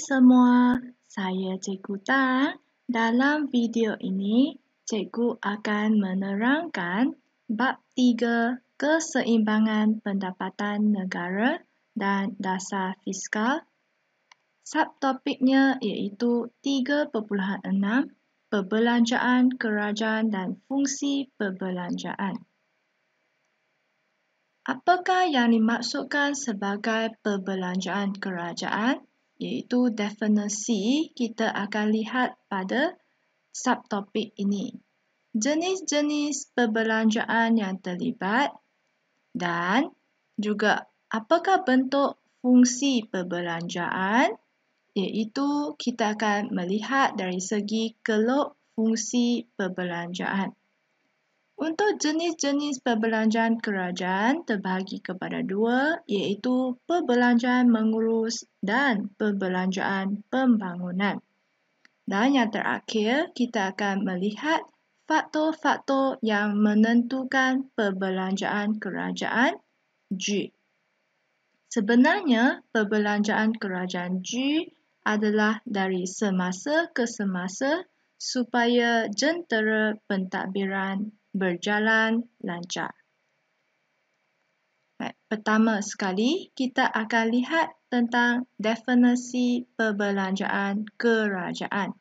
semua, saya Cikgu Tang. Dalam video ini, Cikgu akan menerangkan bab tiga keseimbangan pendapatan negara dan dasar fiskal. Subtopiknya iaitu 3.6 Perbelanjaan Kerajaan dan Fungsi Perbelanjaan. Apakah yang dimaksudkan sebagai perbelanjaan kerajaan? iaitu definisi kita akan lihat pada subtopik ini. Jenis-jenis perbelanjaan yang terlibat dan juga apakah bentuk fungsi perbelanjaan iaitu kita akan melihat dari segi kelop fungsi perbelanjaan. Untuk jenis-jenis perbelanjaan kerajaan terbahagi kepada dua iaitu perbelanjaan mengurus dan perbelanjaan pembangunan. Dan yang terakhir, kita akan melihat faktor-faktor yang menentukan perbelanjaan kerajaan G. Sebenarnya, perbelanjaan kerajaan G adalah dari semasa ke semasa supaya jentera pentadbiran berjalan lancar. Baik, pertama sekali, kita akan lihat tentang definisi perbelanjaan kerajaan.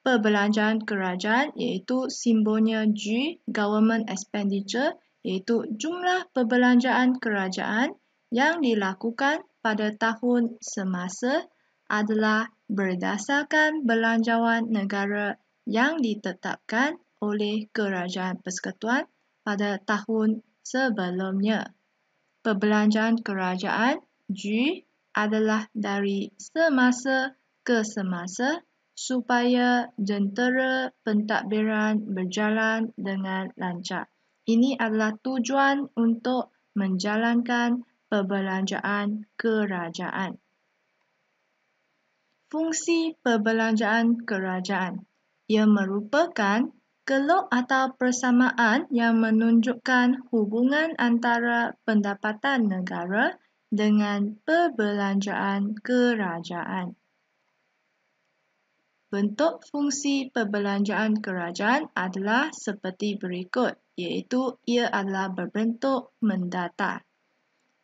Perbelanjaan kerajaan iaitu simbolnya G, Government Expenditure, iaitu jumlah perbelanjaan kerajaan yang dilakukan pada tahun semasa adalah berdasarkan belanjawan negara yang ditetapkan oleh kerajaan persekutuan pada tahun sebelumnya. Perbelanjaan kerajaan G adalah dari semasa ke semasa supaya jentera pentadbiran berjalan dengan lancar. Ini adalah tujuan untuk menjalankan perbelanjaan kerajaan. Fungsi perbelanjaan kerajaan ia merupakan gelok atau persamaan yang menunjukkan hubungan antara pendapatan negara dengan perbelanjaan kerajaan. Bentuk fungsi perbelanjaan kerajaan adalah seperti berikut, iaitu ia adalah berbentuk mendata.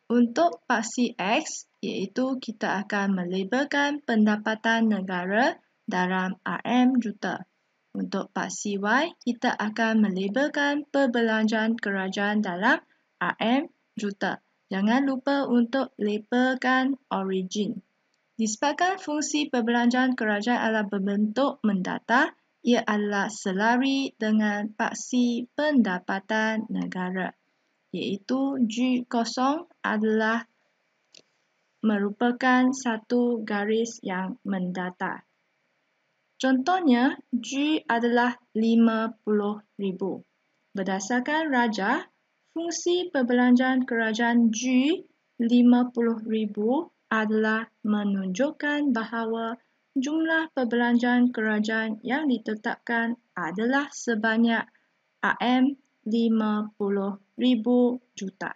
Untuk paksi X, iaitu kita akan melabelkan pendapatan negara dalam RM juta. Untuk part CY, kita akan melabelkan perbelanjaan kerajaan dalam RM juta. Jangan lupa untuk labelkan origin. Disebabkan fungsi perbelanjaan kerajaan adalah berbentuk mendata, ia adalah selari dengan paksi pendapatan negara. Iaitu G0 adalah merupakan satu garis yang mendatar. Contohnya, G adalah 50,000. Berdasarkan raja, fungsi perbelanjaan kerajaan G 50,000 adalah menunjukkan bahawa jumlah perbelanjaan kerajaan yang ditetapkan adalah sebanyak RM 50,000 juta.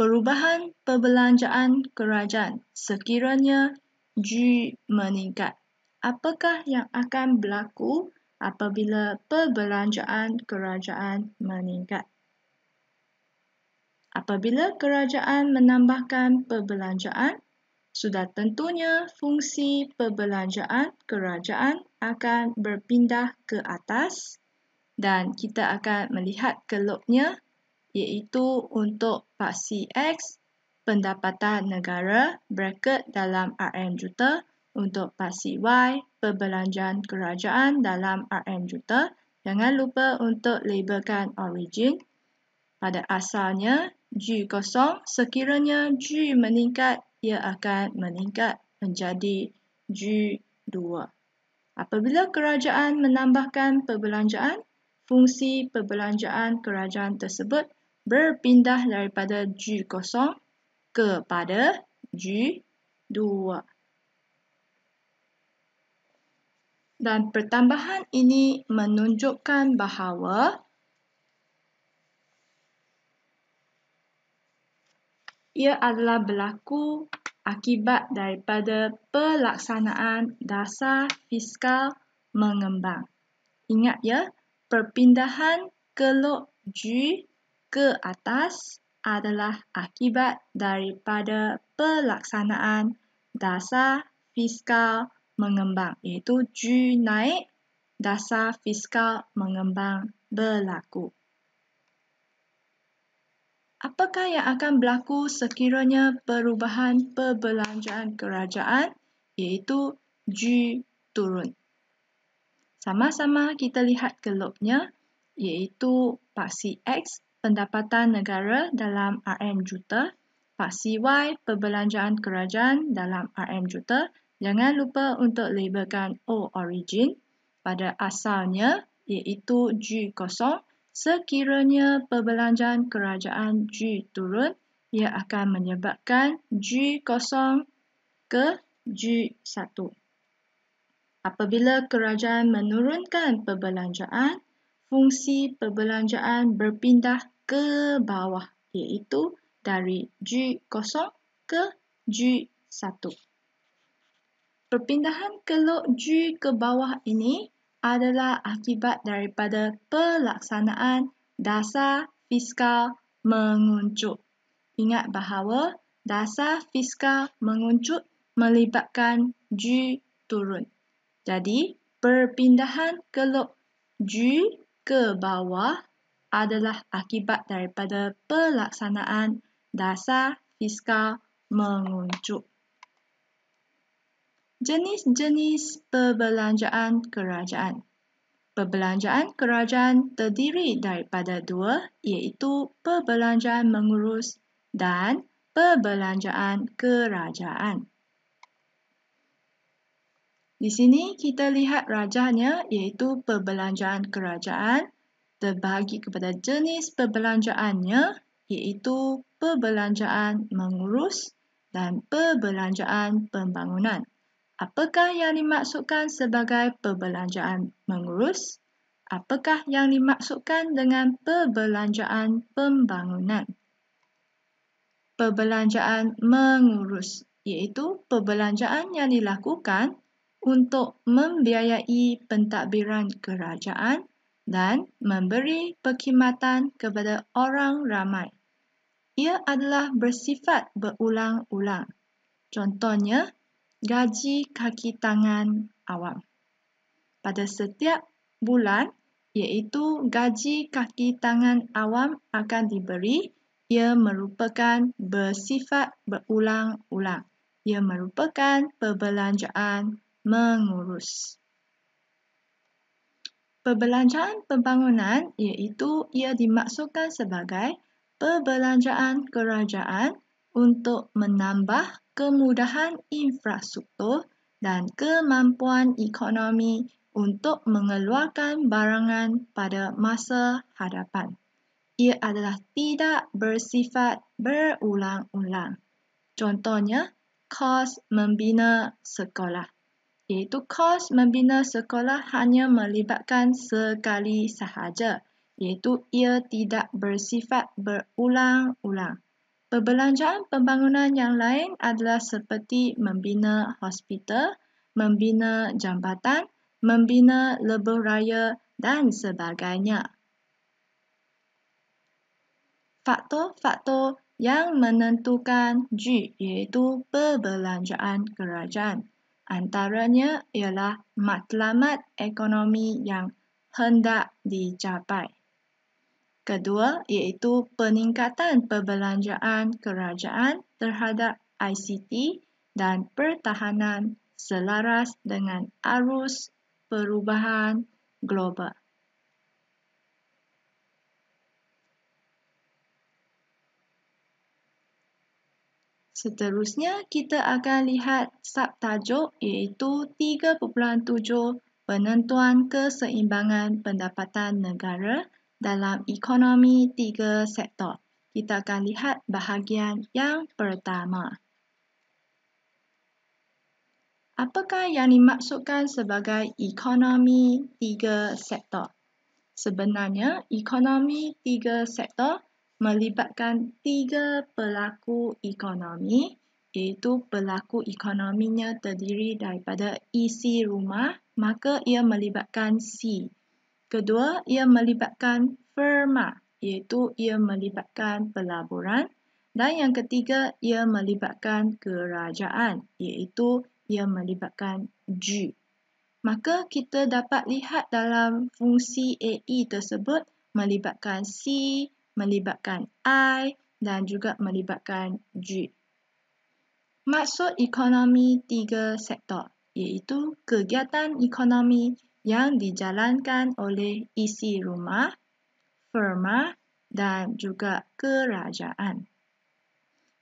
Perubahan perbelanjaan kerajaan sekiranya G meningkat. Apakah yang akan berlaku apabila perbelanjaan kerajaan meningkat? Apabila kerajaan menambahkan perbelanjaan, sudah tentunya fungsi perbelanjaan kerajaan akan berpindah ke atas dan kita akan melihat keloknya iaitu untuk paksi X pendapatan negara bracket dalam RM juta untuk pasi Y, perbelanjaan kerajaan dalam RM juta. Jangan lupa untuk labelkan origin. Pada asalnya, G kosong sekiranya G meningkat, ia akan meningkat menjadi G2. Apabila kerajaan menambahkan perbelanjaan, fungsi perbelanjaan kerajaan tersebut berpindah daripada G kosong kepada G2. Dan pertambahan ini menunjukkan bahawa ia adalah berlaku akibat daripada pelaksanaan dasar fiskal mengembang. Ingat ya, perpindahan keluk G ke atas adalah akibat daripada pelaksanaan dasar fiskal mengembang iaitu G naik dasar fiskal mengembang berlaku. Apakah yang akan berlaku sekiranya perubahan perbelanjaan kerajaan iaitu G turun? Sama-sama kita lihat gelopnya iaitu paksi X pendapatan negara dalam RM juta, pasi Y perbelanjaan kerajaan dalam RM juta, jangan lupa untuk labelkan O origin pada asalnya iaitu G kosong. Sekiranya perbelanjaan kerajaan G turun, ia akan menyebabkan G kosong ke G1. Apabila kerajaan menurunkan perbelanjaan, fungsi perbelanjaan berpindah ke bawah iaitu dari G0 ke G1. Perpindahan keluk G ke bawah ini adalah akibat daripada pelaksanaan dasar fiskal menguncut. Ingat bahawa dasar fiskal menguncut melibatkan G turun. Jadi, perpindahan keluk G ke bawah adalah akibat daripada pelaksanaan dasar fiskal menguncup. Jenis-jenis perbelanjaan kerajaan. Perbelanjaan kerajaan terdiri daripada dua iaitu perbelanjaan mengurus dan perbelanjaan kerajaan. Di sini kita lihat rajahnya iaitu perbelanjaan kerajaan terbahagi kepada jenis perbelanjaannya iaitu perbelanjaan mengurus dan perbelanjaan pembangunan. Apakah yang dimaksudkan sebagai perbelanjaan mengurus? Apakah yang dimaksudkan dengan perbelanjaan pembangunan? Perbelanjaan mengurus iaitu perbelanjaan yang dilakukan untuk membiayai pentadbiran kerajaan dan memberi perkhidmatan kepada orang ramai. Ia adalah bersifat berulang-ulang. Contohnya, gaji kaki tangan awam. Pada setiap bulan, iaitu gaji kaki tangan awam akan diberi, ia merupakan bersifat berulang-ulang. Ia merupakan perbelanjaan mengurus. Perbelanjaan pembangunan iaitu ia dimaksudkan sebagai perbelanjaan kerajaan untuk menambah kemudahan infrastruktur dan kemampuan ekonomi untuk mengeluarkan barangan pada masa hadapan. Ia adalah tidak bersifat berulang-ulang. Contohnya, kos membina sekolah iaitu kos membina sekolah hanya melibatkan sekali sahaja, iaitu ia tidak bersifat berulang-ulang. Perbelanjaan pembangunan yang lain adalah seperti membina hospital, membina jambatan, membina lebuh raya dan sebagainya. Faktor-faktor yang menentukan G iaitu perbelanjaan kerajaan. Antaranya ialah matlamat ekonomi yang hendak dicapai. Kedua iaitu peningkatan perbelanjaan kerajaan terhadap ICT dan pertahanan selaras dengan arus perubahan global. Seterusnya, kita akan lihat subtajuk iaitu 3.7 Penentuan Keseimbangan Pendapatan Negara dalam Ekonomi Tiga Sektor. Kita akan lihat bahagian yang pertama. Apakah yang dimaksudkan sebagai ekonomi tiga sektor? Sebenarnya, ekonomi tiga sektor melibatkan tiga pelaku ekonomi iaitu pelaku ekonominya terdiri daripada isi rumah maka ia melibatkan C. Kedua, ia melibatkan firma iaitu ia melibatkan pelaburan dan yang ketiga, ia melibatkan kerajaan iaitu ia melibatkan G. Maka kita dapat lihat dalam fungsi AE tersebut melibatkan C, melibatkan I dan juga melibatkan G. Maksud ekonomi tiga sektor iaitu kegiatan ekonomi yang dijalankan oleh isi rumah, firma dan juga kerajaan.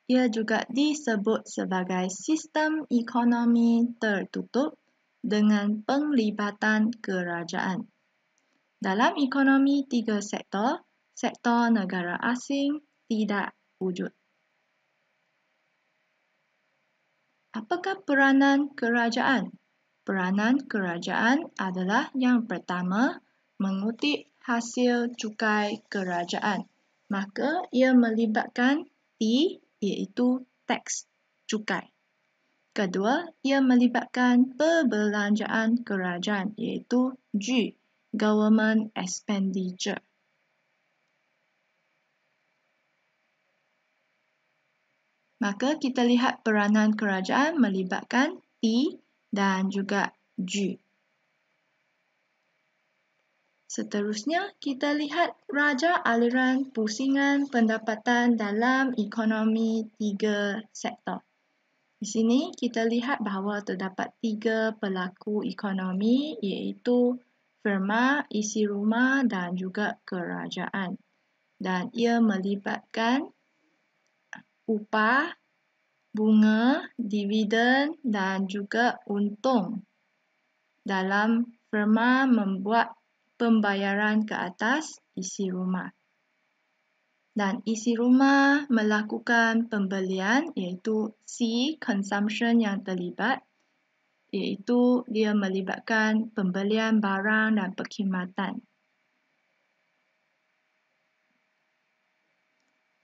Ia juga disebut sebagai sistem ekonomi tertutup dengan penglibatan kerajaan. Dalam ekonomi tiga sektor, sektor negara asing tidak wujud. Apakah peranan kerajaan? Peranan kerajaan adalah yang pertama mengutip hasil cukai kerajaan. Maka ia melibatkan T iaitu teks cukai. Kedua, ia melibatkan perbelanjaan kerajaan iaitu G, government expenditure. Maka kita lihat peranan kerajaan melibatkan T dan juga G. Seterusnya, kita lihat raja aliran pusingan pendapatan dalam ekonomi tiga sektor. Di sini, kita lihat bahawa terdapat tiga pelaku ekonomi iaitu firma, isi rumah dan juga kerajaan. Dan ia melibatkan upah, bunga, dividen dan juga untung dalam firma membuat pembayaran ke atas isi rumah. Dan isi rumah melakukan pembelian iaitu C consumption yang terlibat iaitu dia melibatkan pembelian barang dan perkhidmatan.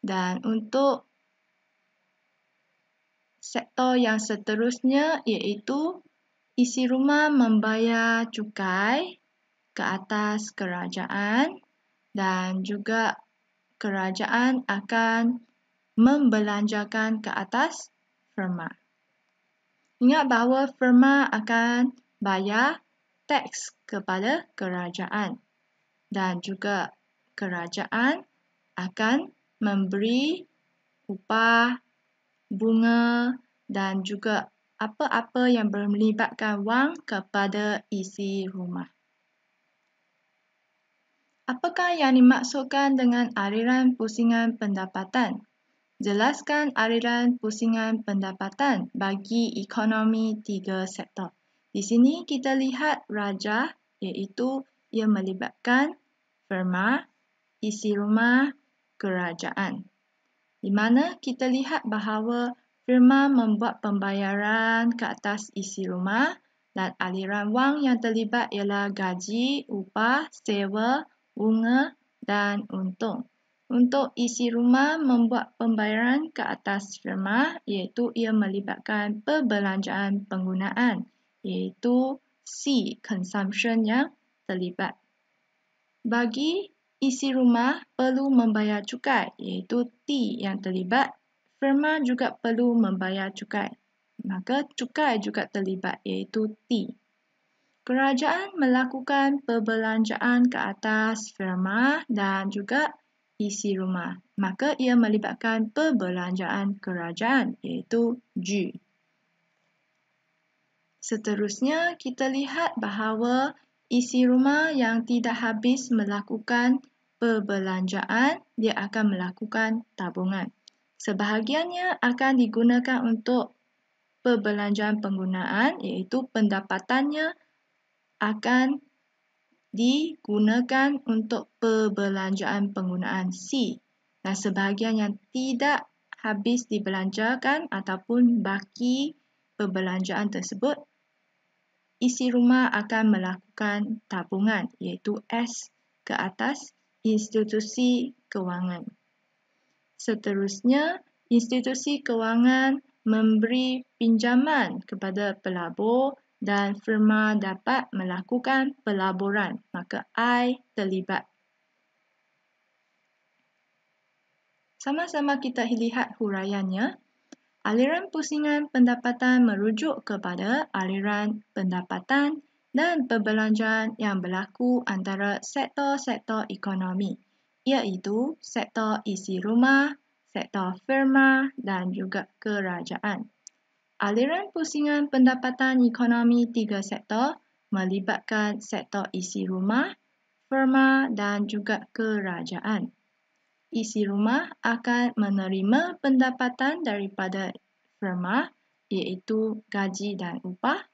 Dan untuk sektor yang seterusnya iaitu isi rumah membayar cukai ke atas kerajaan dan juga kerajaan akan membelanjakan ke atas firma. Ingat bahawa firma akan bayar teks kepada kerajaan dan juga kerajaan akan memberi upah bunga dan juga apa-apa yang melibatkan wang kepada isi rumah. Apakah yang dimaksudkan dengan aliran pusingan pendapatan? Jelaskan aliran pusingan pendapatan bagi ekonomi tiga sektor. Di sini kita lihat raja iaitu ia melibatkan firma, isi rumah, kerajaan di mana kita lihat bahawa firma membuat pembayaran ke atas isi rumah dan aliran wang yang terlibat ialah gaji, upah, sewa, bunga dan untung. Untuk isi rumah membuat pembayaran ke atas firma iaitu ia melibatkan perbelanjaan penggunaan iaitu C consumption yang terlibat. Bagi isi rumah perlu membayar cukai iaitu T yang terlibat. Firma juga perlu membayar cukai. Maka cukai juga terlibat iaitu T. Kerajaan melakukan perbelanjaan ke atas firma dan juga isi rumah. Maka ia melibatkan perbelanjaan kerajaan iaitu G. Seterusnya, kita lihat bahawa isi rumah yang tidak habis melakukan perbelanjaan, dia akan melakukan tabungan. Sebahagiannya akan digunakan untuk perbelanjaan penggunaan iaitu pendapatannya akan digunakan untuk perbelanjaan penggunaan C dan sebahagian yang tidak habis dibelanjakan ataupun baki perbelanjaan tersebut isi rumah akan melakukan tabungan iaitu S ke atas institusi kewangan. Seterusnya, institusi kewangan memberi pinjaman kepada pelabur dan firma dapat melakukan pelaburan, maka I terlibat. Sama-sama kita lihat huraiannya. Aliran pusingan pendapatan merujuk kepada aliran pendapatan dan perbelanjaan yang berlaku antara sektor-sektor ekonomi iaitu sektor isi rumah, sektor firma dan juga kerajaan. Aliran pusingan pendapatan ekonomi tiga sektor melibatkan sektor isi rumah, firma dan juga kerajaan. Isi rumah akan menerima pendapatan daripada firma iaitu gaji dan upah,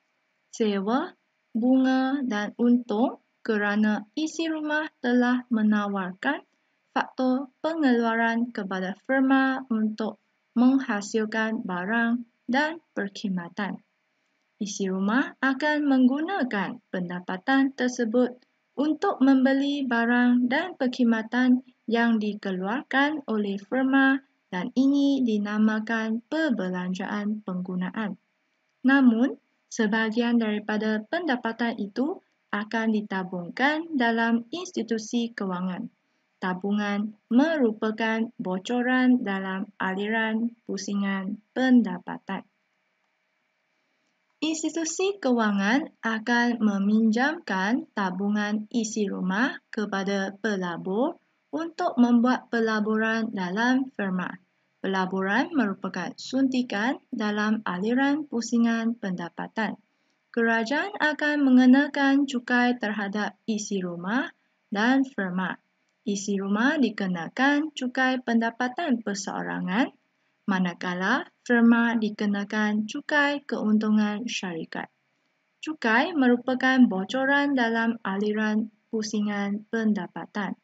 sewa bunga dan untung kerana isi rumah telah menawarkan faktor pengeluaran kepada firma untuk menghasilkan barang dan perkhidmatan. Isi rumah akan menggunakan pendapatan tersebut untuk membeli barang dan perkhidmatan yang dikeluarkan oleh firma dan ini dinamakan perbelanjaan penggunaan. Namun, Sebahagian daripada pendapatan itu akan ditabungkan dalam institusi kewangan. Tabungan merupakan bocoran dalam aliran pusingan pendapatan. Institusi kewangan akan meminjamkan tabungan isi rumah kepada pelabur untuk membuat pelaburan dalam firma. Pelaburan merupakan suntikan dalam aliran pusingan pendapatan. Kerajaan akan mengenakan cukai terhadap isi rumah dan firma. Isi rumah dikenakan cukai pendapatan perseorangan, manakala firma dikenakan cukai keuntungan syarikat. Cukai merupakan bocoran dalam aliran pusingan pendapatan.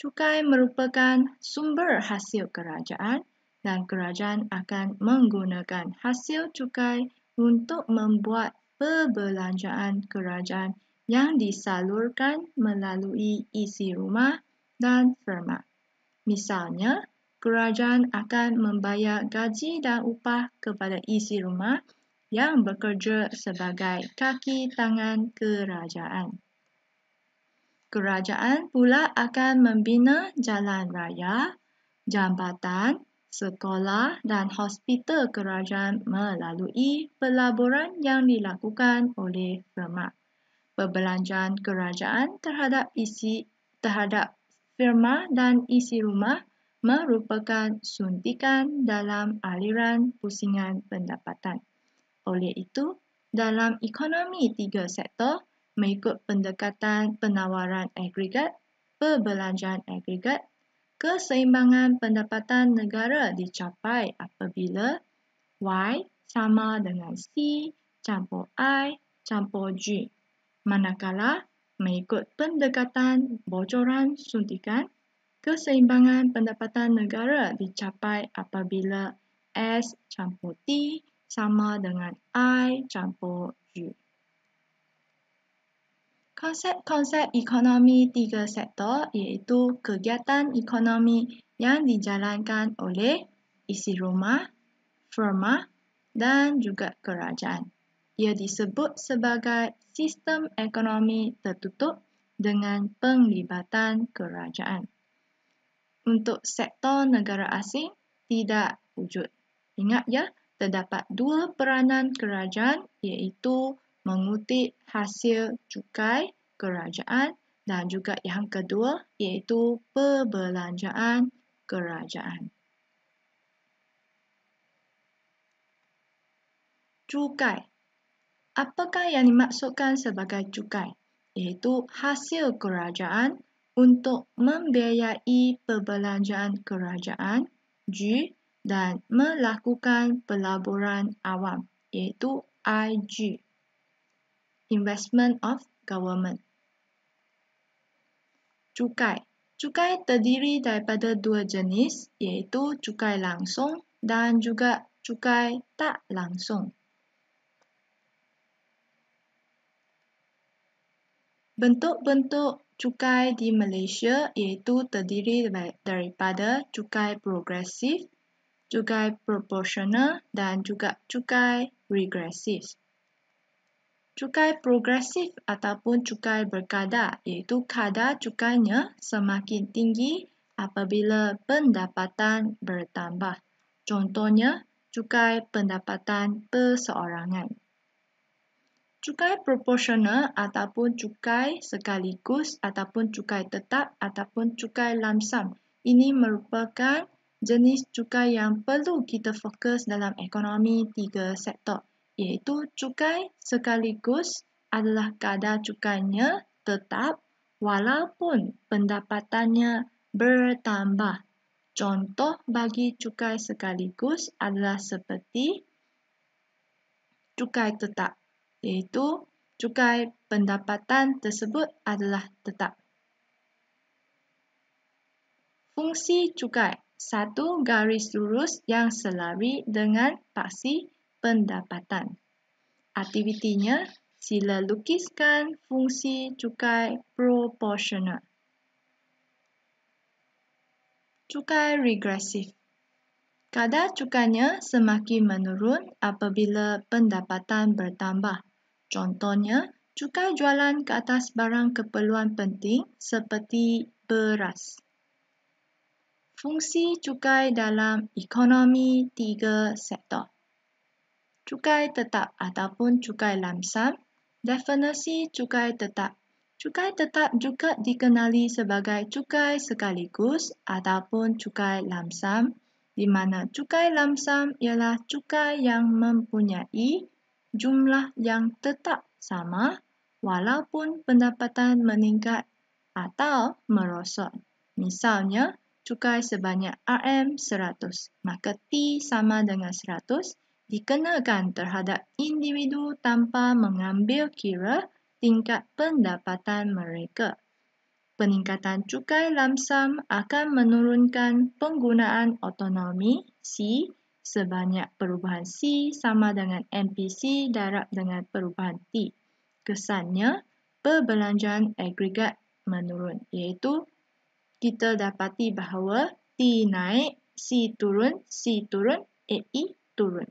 Cukai merupakan sumber hasil kerajaan dan kerajaan akan menggunakan hasil cukai untuk membuat perbelanjaan kerajaan yang disalurkan melalui isi rumah dan firma. Misalnya, kerajaan akan membayar gaji dan upah kepada isi rumah yang bekerja sebagai kaki tangan kerajaan. Kerajaan pula akan membina jalan raya, jambatan, sekolah dan hospital kerajaan melalui pelaburan yang dilakukan oleh firma. Perbelanjaan kerajaan terhadap isi terhadap firma dan isi rumah merupakan suntikan dalam aliran pusingan pendapatan. Oleh itu, dalam ekonomi tiga sektor, mengikut pendekatan penawaran agregat, perbelanjaan agregat keseimbangan pendapatan negara dicapai apabila Y sama dengan C campur I campur G. Manakala mengikut pendekatan bocoran suntikan, keseimbangan pendapatan negara dicapai apabila S campur T sama dengan I campur G. Konsep-konsep ekonomi tiga sektor iaitu kegiatan ekonomi yang dijalankan oleh isi rumah, firma dan juga kerajaan. Ia disebut sebagai sistem ekonomi tertutup dengan penglibatan kerajaan. Untuk sektor negara asing, tidak wujud. Ingat ya, terdapat dua peranan kerajaan iaitu mengutip hasil cukai kerajaan dan juga yang kedua iaitu perbelanjaan kerajaan. Cukai. Apakah yang dimaksudkan sebagai cukai? Iaitu hasil kerajaan untuk membiayai perbelanjaan kerajaan G dan melakukan pelaburan awam iaitu IG investment of government. Cukai. Cukai terdiri daripada dua jenis iaitu cukai langsung dan juga cukai tak langsung. Bentuk-bentuk cukai di Malaysia iaitu terdiri daripada cukai progresif, cukai proporsional dan juga cukai regresif. Cukai progresif ataupun cukai berkadar iaitu kadar cukainya semakin tinggi apabila pendapatan bertambah. Contohnya, cukai pendapatan perseorangan. Cukai proporsional ataupun cukai sekaligus ataupun cukai tetap ataupun cukai lamsam. Ini merupakan jenis cukai yang perlu kita fokus dalam ekonomi tiga sektor iaitu cukai sekaligus adalah kadar cukainya tetap walaupun pendapatannya bertambah. Contoh bagi cukai sekaligus adalah seperti cukai tetap iaitu cukai pendapatan tersebut adalah tetap. Fungsi cukai satu garis lurus yang selari dengan pasti pendapatan. Aktivitinya, sila lukiskan fungsi cukai proporsional. Cukai regresif. Kadar cukainya semakin menurun apabila pendapatan bertambah. Contohnya, cukai jualan ke atas barang keperluan penting seperti beras. Fungsi cukai dalam ekonomi tiga sektor cukai tetap ataupun cukai lamsam. Definisi cukai tetap. Cukai tetap juga dikenali sebagai cukai sekaligus ataupun cukai lamsam di mana cukai lamsam ialah cukai yang mempunyai jumlah yang tetap sama walaupun pendapatan meningkat atau merosot. Misalnya, cukai sebanyak RM100, maka T sama dengan 100, dikenakan terhadap individu tanpa mengambil kira tingkat pendapatan mereka. Peningkatan cukai lamsam akan menurunkan penggunaan otonomi C sebanyak perubahan C sama dengan MPC darab dengan perubahan T. Kesannya, perbelanjaan agregat menurun iaitu kita dapati bahawa T naik, C turun, C turun, AE turun.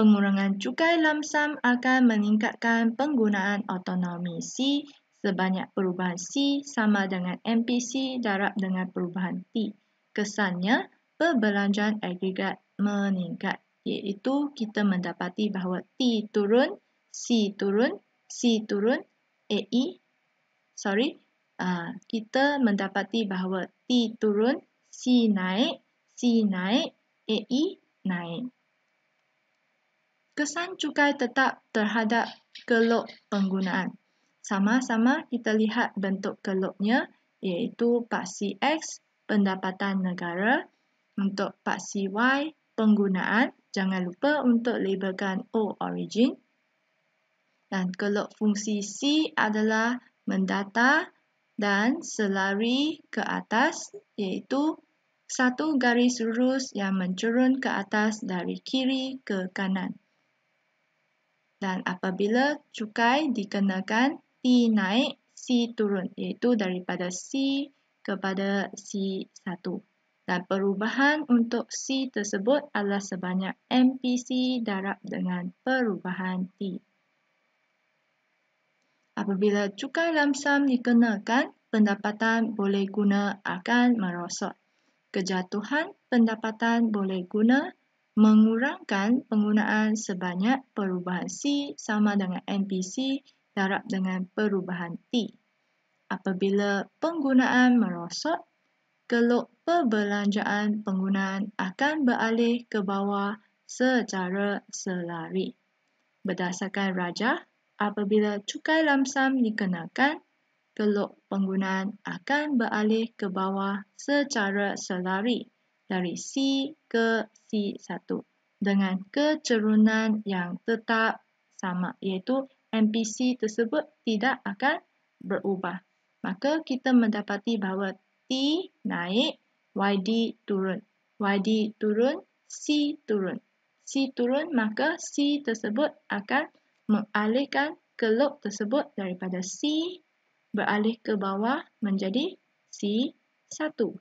Pengurangan cukai lamsam akan meningkatkan penggunaan autonomi C sebanyak perubahan C sama dengan MPC darab dengan perubahan T. Kesannya, perbelanjaan agregat meningkat iaitu kita mendapati bahawa T turun, C turun, C turun, AE, sorry, kita mendapati bahawa T turun, C naik, C naik, AE naik kesan cukai tetap terhadap kelop penggunaan. Sama-sama kita lihat bentuk kelopnya iaitu paksi X pendapatan negara untuk paksi Y penggunaan jangan lupa untuk labelkan O origin dan kelop fungsi C adalah mendata dan selari ke atas iaitu satu garis lurus yang mencurun ke atas dari kiri ke kanan. Dan apabila cukai dikenakan T naik, C turun iaitu daripada C kepada C1. Dan perubahan untuk C tersebut adalah sebanyak MPC darab dengan perubahan T. Apabila cukai lamsam dikenakan, pendapatan boleh guna akan merosot. Kejatuhan pendapatan boleh guna mengurangkan penggunaan sebanyak perubahan C sama dengan NPC darab dengan perubahan T. Apabila penggunaan merosot, keluk perbelanjaan penggunaan akan beralih ke bawah secara selari. Berdasarkan rajah, apabila cukai lamsam dikenakan, keluk penggunaan akan beralih ke bawah secara selari dari C ke C1 dengan kecerunan yang tetap sama iaitu MPC tersebut tidak akan berubah. Maka kita mendapati bahawa T naik, YD turun. YD turun, C turun. C turun maka C tersebut akan mengalihkan kelop tersebut daripada C beralih ke bawah menjadi C satu.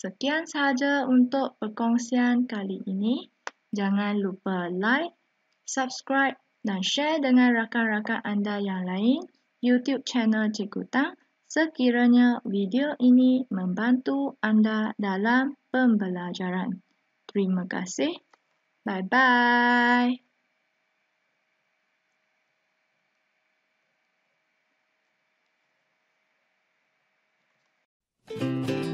Sekian sahaja untuk perkongsian kali ini. Jangan lupa like, subscribe dan share dengan rakan-rakan anda yang lain YouTube channel Cikgu Tang sekiranya video ini membantu anda dalam pembelajaran. Terima kasih. Bye-bye. thank you